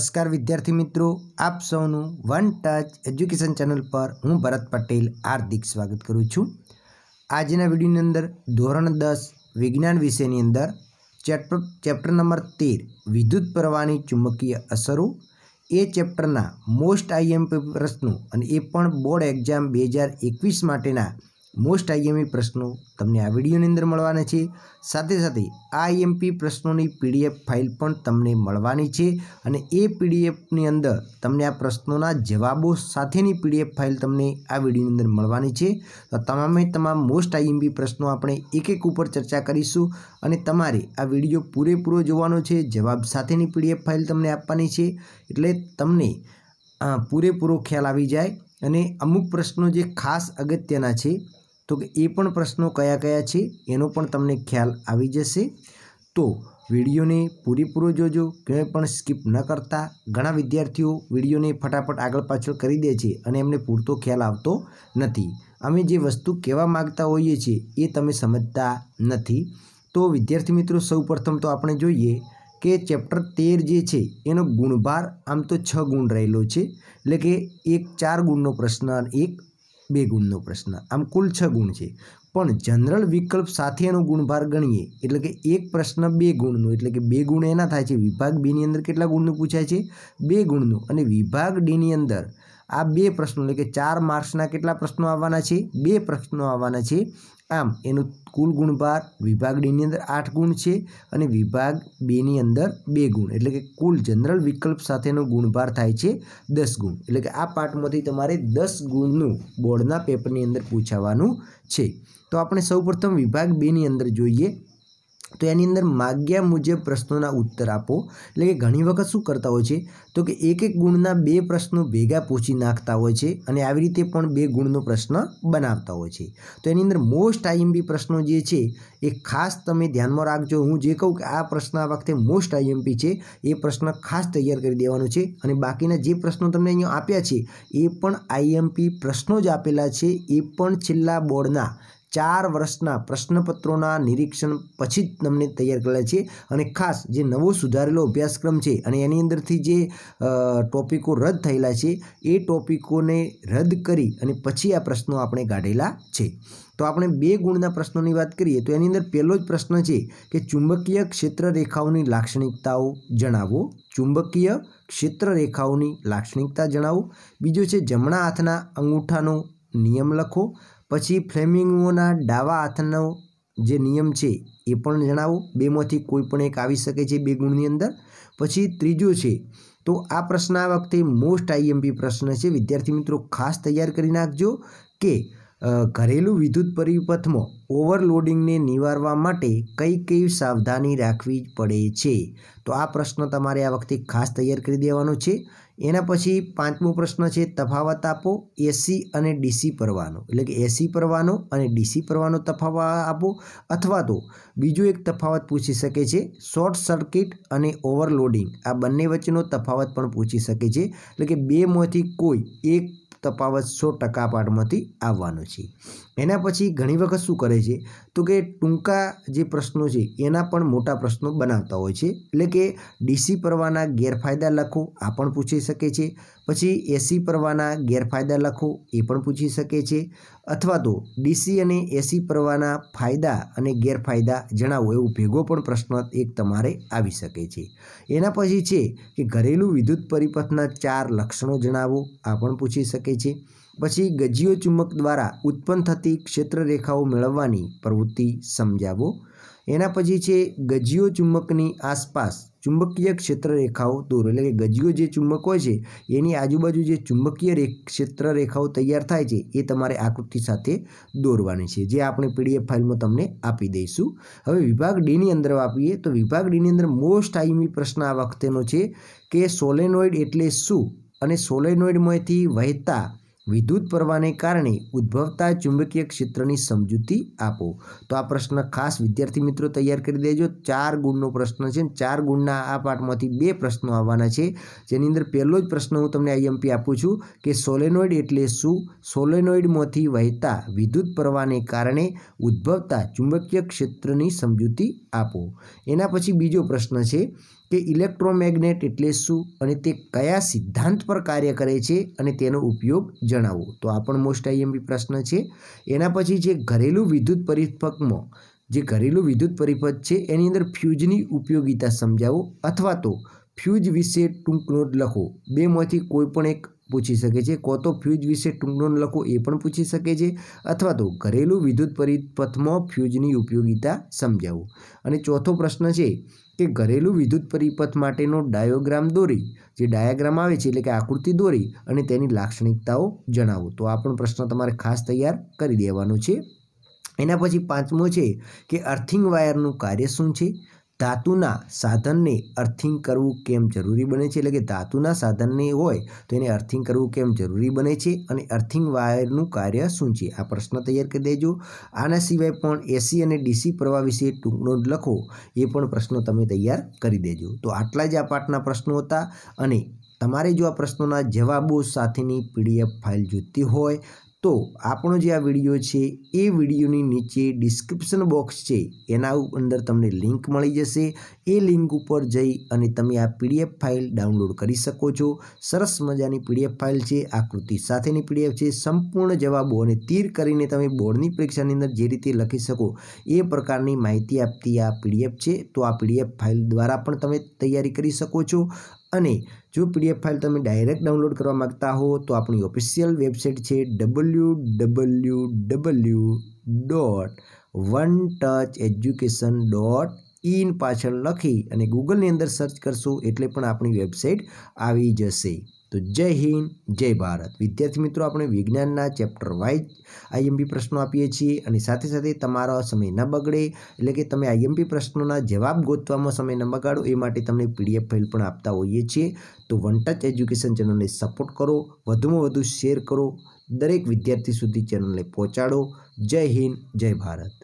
નમસ્કાર વિદ્યાર્થી મિત્રો આપ સૌનું વન ટચ એજ્યુકેશન ચેનલ પર હું ભરત પટેલ હાર્દિક સ્વાગત કરું છું આજના વિડીયોની અંદર ધોરણ દસ વિજ્ઞાન વિષયની અંદર ચેપ્ટર ચેપ્ટર નંબર તેર વિદ્યુત પ્રવાહની ચુંબકીય અસરો એ ચેપ્ટરના મોસ્ટ આઈએમપી પ્રશ્નો અને એ પણ બોર્ડ એક્ઝામ બે હજાર એકવીસ માટેના મોસ્ટ આઈએમપી પ્રશ્નો તમને આ વિડીયોની અંદર મળવાના છે સાથે સાથે આ આઈએમપી પ્રશ્નોની પીડીએફ ફાઇલ પણ તમને મળવાની છે અને એ પીડીએફની અંદર તમને આ પ્રશ્નોના જવાબો સાથેની પીડીએફ ફાઇલ તમને આ વિડીયોની અંદર મળવાની છે તો તમામે તમામ મોસ્ટ આઈએમપી પ્રશ્નો આપણે એક એક ઉપર ચર્ચા કરીશું અને તમારે આ વિડીયો પૂરેપૂરો જોવાનો છે જવાબ સાથેની પીડીએફ ફાઇલ તમને આપવાની છે એટલે તમને પૂરેપૂરો ખ્યાલ આવી જાય અને અમુક પ્રશ્નો જે ખાસ અગત્યના છે તો કે એ પણ પ્રશ્નો કયા કયા છે એનો પણ તમને ખ્યાલ આવી જશે તો વિડીયોને પૂરેપૂરો જોજો કંઈ પણ સ્કીપ ન કરતા ઘણા વિદ્યાર્થીઓ વિડીયોને ફટાફટ આગળ પાછળ કરી દે છે અને એમને પૂરતો ખ્યાલ આવતો નથી અમે જે વસ્તુ કહેવા માગતા હોઈએ છીએ એ તમે સમજતા નથી તો વિદ્યાર્થી મિત્રો સૌ પ્રથમ તો આપણે જોઈએ કે ચેપ્ટર તેર જે છે એનો ગુણભાર આમ તો છ ગુણ રહેલો છે એટલે કે એક ચાર ગુણનો પ્રશ્ન એક બે ગુણનો પ્રશ્ન આમ કુલ છ ગુણ છે પણ જનરલ વિકલ્પ સાથેનો ગુણભાર ગણીએ એટલે કે એક પ્રશ્ન બે ગુણનો એટલે કે બે ગુણ એના થાય છે વિભાગ બીની અંદર કેટલા ગુણનું પૂછાય છે બે ગુણનું અને વિભાગ ડીની અંદર આ બે પ્રશ્નો એટલે કે ચાર માર્ક્સના કેટલા પ્રશ્નો આવવાના છે બે પ્રશ્નો આવવાના છે આમ એનું કુલ ગુણભાર વિભાગ ડીની અંદર આઠ ગુણ છે અને વિભાગ બેની અંદર બે ગુણ એટલે કે કુલ જનરલ વિકલ્પ સાથેનો ગુણભાર થાય છે દસ ગુણ એટલે કે આ પાર્ટમાંથી તમારે દસ ગુણનું બોર્ડના પેપરની અંદર પૂછાવાનું છે તો આપણે સૌપ્રથમ વિભાગ બેની અંદર જોઈએ તો એની અંદર માગ્યા મુજબ પ્રશ્નોના ઉત્તર આપો એટલે કે ઘણી વખત શું કરતા હોય છે તો કે એક એક ગુણના બે પ્રશ્નો ભેગા પૂછી નાખતા હોય છે અને આવી રીતે પણ બે ગુણનો પ્રશ્ન બનાવતા હોય છે તો એની અંદર મોસ્ટ આઈએમપી પ્રશ્નો જે છે એ ખાસ તમે ધ્યાનમાં રાખજો હું જે કહું કે આ પ્રશ્ન આ વખતે મોસ્ટ આઈએમપી છે એ પ્રશ્ન ખાસ તૈયાર કરી દેવાનો છે અને બાકીના જે પ્રશ્નો તમને અહીંયા આપ્યા છે એ પણ આઈએમપી પ્રશ્નો જ આપેલા છે એ પણ છેલ્લા બોર્ડના ચાર વર્ષના પ્રશ્નપત્રોના નિરીક્ષણ પછી જ તમને તૈયાર કરેલા છે અને ખાસ જે નવો સુધારેલો અભ્યાસક્રમ છે અને એની અંદરથી જે ટોપિકો રદ થયેલા છે એ ટોપિકોને રદ કરી અને પછી આ પ્રશ્નો આપણે કાઢેલા છે તો આપણે બે ગુણના પ્રશ્નોની વાત કરીએ તો એની અંદર પહેલો જ પ્રશ્ન છે કે ચુંબકીય ક્ષેત્ર રેખાઓની લાક્ષણિકતાઓ જણાવો ચુંબકીય ક્ષેત્ર રેખાઓની લાક્ષણિકતા જણાવો બીજો છે જમણા હાથના અંગૂઠાનો નિયમ લખો પછી ફ્લેમિંગોના ડાવા હાથનો જે નિયમ છે એ પણ જણાવો બેમાંથી કોઈ પણ એક આવી શકે છે બે ગુણની અંદર પછી ત્રીજો છે તો આ પ્રશ્ન આ વખતે મોસ્ટ આઈએમપી પ્રશ્ન છે વિદ્યાર્થી મિત્રો ખાસ તૈયાર કરી નાખજો કે ઘરેલું વિદ્યુત પરિપથમાં ઓવરલોડિંગને નિવારવા માટે કઈ કઈ સાવધાની રાખવી પડે છે તો આ પ્રશ્ન તમારે આ વખતે ખાસ તૈયાર કરી દેવાનો છે એના પછી પાંચમો પ્રશ્ન છે તફાવત આપો એસી અને ડીસી પરવાનો એટલે કે એસી પરવાનો અને ડીસી પરવાનો તફાવત આપો અથવા તો બીજો એક તફાવત પૂછી શકે છે શોર્ટ સર્કિટ અને ઓવરલોડિંગ આ બંને વચ્ચેનો તફાવત પણ પૂછી શકે છે એટલે કે બેમાંથી કોઈ એક તફાવત સો ટકા પાઠમાંથી આવવાનો છે એના પછી ઘણી વખત શું કરે છે તો કે ટૂંકા જે પ્રશ્નો છે એના પણ મોટા પ્રશ્નો બનાવતા હોય છે એટલે કે ડીસી પરવાના ગેરફાયદા લખો આ પણ પૂછી શકે છે પછી એસી પરવાના ગેરફાયદા લખો એ પણ પૂછી શકે છે અથવા તો ડીસી અને એસી પરવાના ફાયદા અને ગેરફાયદા જણાવો એવું ભેગો પણ પ્રશ્ન એક તમારે આવી શકે છે એના પછી છે કે ઘરેલું વિદ્યુત પરિપથના ચાર લક્ષણો જણાવો આ પણ પૂછી શકે છે પછી ગજીયો ચુંબક દ્વારા ઉત્પન્ન થતી ક્ષેત્રરેખાઓ મેળવવાની પ્રવૃત્તિ સમજાવો એના પછી છે ગજીયો ચુંબકની આસપાસ ચુંબકીય ક્ષેત્ર રેખાઓ દોરો એટલે કે ગજીયો જે ચુંબક હોય છે એની આજુબાજુ જે ચુંબકીય ક્ષેત્ર રેખાઓ તૈયાર થાય છે એ તમારે આકૃતિ સાથે દોરવાની છે જે આપણે પીડીએફ ફાઇલમાં તમને આપી દઈશું હવે વિભાગ ડીની અંદર આપીએ તો વિભાગ ડીની અંદર મોસ્ટ આઈમી પ્રશ્ન આ વખતેનો છે કે સોલેનોઇડ એટલે શું અને સોલેનોઇડમાંથી વહેતા વિદ્યુત પ્રવાહને કારણે ઉદ્ભવતા ચુંબકીય ક્ષેત્રની સમજૂતી આપો તો આ પ્રશ્ન ખાસ વિદ્યાર્થી મિત્રો તૈયાર કરી દેજો ચાર ગુણનો પ્રશ્ન છે ચાર ગુણના આ પાઠમાંથી બે પ્રશ્નો આવવાના છે જેની અંદર પહેલો જ પ્રશ્ન હું તમને આઈએમપી આપું છું કે સોલેનોઇડ એટલે શું સોલેનોઇડમાંથી વહેતા વિદ્યુત પ્રવાહને કારણે ઉદ્ભવતા ચુંબકીય ક્ષેત્રની સમજૂતી આપો એના પછી બીજો પ્રશ્ન છે કે ઇલેક્ટ્રોમેગ્નેટ એટલે શું અને તે કયા સિદ્ધાંત પર કાર્ય કરે છે અને તેનો ઉપયોગ જણાવો તો આ પણ મોસ્ટ આઈએમપી પ્રશ્ન છે એના પછી જે ઘરેલું વિદ્યુત પરિપથકમાં જે ઘરેલું વિદ્યુત પરિપથ છે એની અંદર ફ્યુઝની ઉપયોગિતા સમજાવો અથવા તો ફ્યુજ વિશે ટૂંક નોટ લખો બેમાંથી કોઈ પણ એક પૂછી શકે છે કો તો ફ્યુજ વિશે ટૂંડોન લખો એ પણ પૂછી શકે છે અથવા તો ઘરેલું વિદ્યુત પરિપથમાં ફ્યુઝની ઉપયોગિતા સમજાવો અને ચોથો પ્રશ્ન છે કે ઘરેલું વિદ્યુત પરિપથ માટેનો ડાયોગ્રામ દોરી જે ડાયાગ્રામ આવે છે એટલે કે આકૃતિ દોરી અને તેની લાક્ષણિકતાઓ જણાવો તો આ પણ પ્રશ્ન તમારે ખાસ તૈયાર કરી દેવાનો છે એના પછી પાંચમો છે કે અર્થિંગ વાયરનું કાર્ય શું છે ધાતુના સાધનને અર્થિંગ કરવું કેમ જરૂરી બને છે એટલે કે ધાતુના સાધનને હોય તો એને અર્થિંગ કરવું કેમ જરૂરી બને છે અને અર્થિંગ વાયરનું કાર્ય શું છે આ પ્રશ્ન તૈયાર કરી દેજો આના સિવાય પણ એસી અને ડીસી પ્રવાહ વિશે ટૂંકનો લખો એ પણ પ્રશ્નો તમે તૈયાર કરી દેજો તો આટલા જ આ પાઠના પ્રશ્નો હતા અને તમારે જો આ પ્રશ્નોના જવાબો સાથેની પીડીએફ ફાઇલ જોઈતી હોય તો આપણો જે આ વિડીયો છે એ વિડીયોની નીચે ડિસ્ક્રિપ્શન બોક્સ છે એના અંદર તમને લિંક મળી જશે એ લિંક ઉપર જઈ અને તમે આ પીડીએફ ફાઇલ ડાઉનલોડ કરી શકો છો સરસ મજાની પીડીએફ ફાઇલ છે આકૃતિ સાથેની પીડીએફ છે સંપૂર્ણ જવાબો અને તીર કરીને તમે બોર્ડની પરીક્ષાની અંદર જે રીતે લખી શકો એ પ્રકારની માહિતી આપતી આ પીડીએફ છે તો આ પીડીએફ ફાઇલ દ્વારા પણ તમે તૈયારી કરી શકો છો અને જો પીડીએફ ફાઇલ તમે ડાયરેક્ટ ડાઉનલોડ કરવા માગતા હો તો આપણી ઓફિશિયલ વેબસાઇટ છે W W W dot one touch education dot in પાછળ લખી અને ગૂગલની અંદર સર્ચ કરશો એટલે પણ આપણી વેબસાઇટ આવી જશે તો જય હિન્દ જય ભારત વિદ્યાર્થી મિત્રો આપણે વિજ્ઞાનના ચેપ્ટર વાઇઝ આઈએમપી પ્રશ્નો આપીએ છીએ અને સાથે સાથે તમારો સમય ન બગડે એટલે કે તમે આઈએમપી પ્રશ્નોના જવાબ ગોતવામાં સમય ન બગાડો એ માટે તમને પીડીએફ ફાઇલ પણ આપતા હોઈએ છીએ તો વન ટચ એજ્યુકેશન ચેનલને સપોર્ટ કરો વધુમાં વધુ શેર કરો દરેક વિદ્યાર્થી સુધી ચેનલને પહોંચાડો જય હિન્દ જય ભારત